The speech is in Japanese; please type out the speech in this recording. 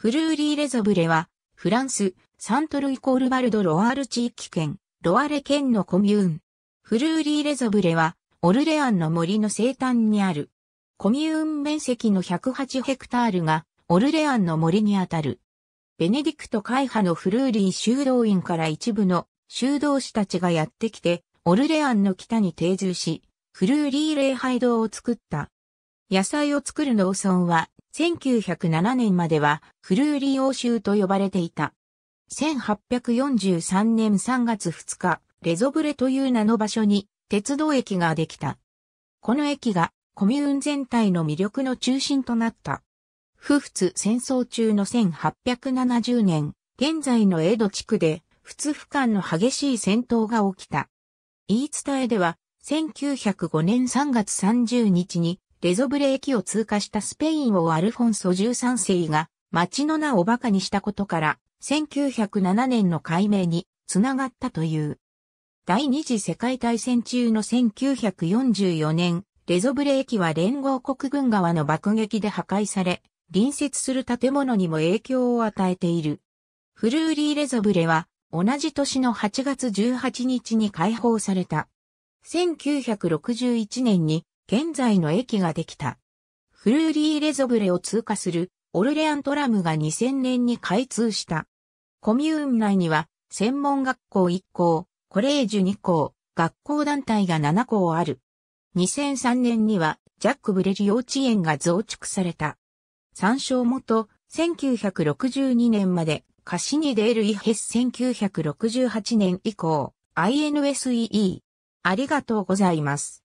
フルーリーレゾブレは、フランス、サントルイコールバルド・ロワール地域圏、ロアレ県のコミューン。フルーリーレゾブレは、オルレアンの森の西端にある。コミューン面積の108ヘクタールが、オルレアンの森にあたる。ベネディクト会派のフルーリー修道院から一部の修道士たちがやってきて、オルレアンの北に定住し、フルーリー礼拝堂を作った。野菜を作る農村は1907年まではフルーリー欧州と呼ばれていた。1843年3月2日、レゾブレという名の場所に鉄道駅ができた。この駅がコミューン全体の魅力の中心となった。不仏戦争中の1870年、現在の江戸地区で、仏府間の激しい戦闘が起きた。言い伝えでは、1905年3月30日に、レゾブレ駅を通過したスペイン王アルフォンソ13世が町の名を馬鹿にしたことから、1907年の解明につながったという。第二次世界大戦中の1944年、レゾブレ駅は連合国軍側の爆撃で破壊され、隣接する建物にも影響を与えている。フルーリーレゾブレは同じ年の8月18日に解放された。1961年に現在の駅ができた。フルーリーレゾブレを通過するオルレアントラムが2000年に開通した。コミューン内には専門学校1校、コレージュ2校、学校団体が7校ある。2003年にはジャック・ブレル幼稚園が増築された。参照元、1962年までカシニデール・イヘス1968年以降、INSEE。ありがとうございます。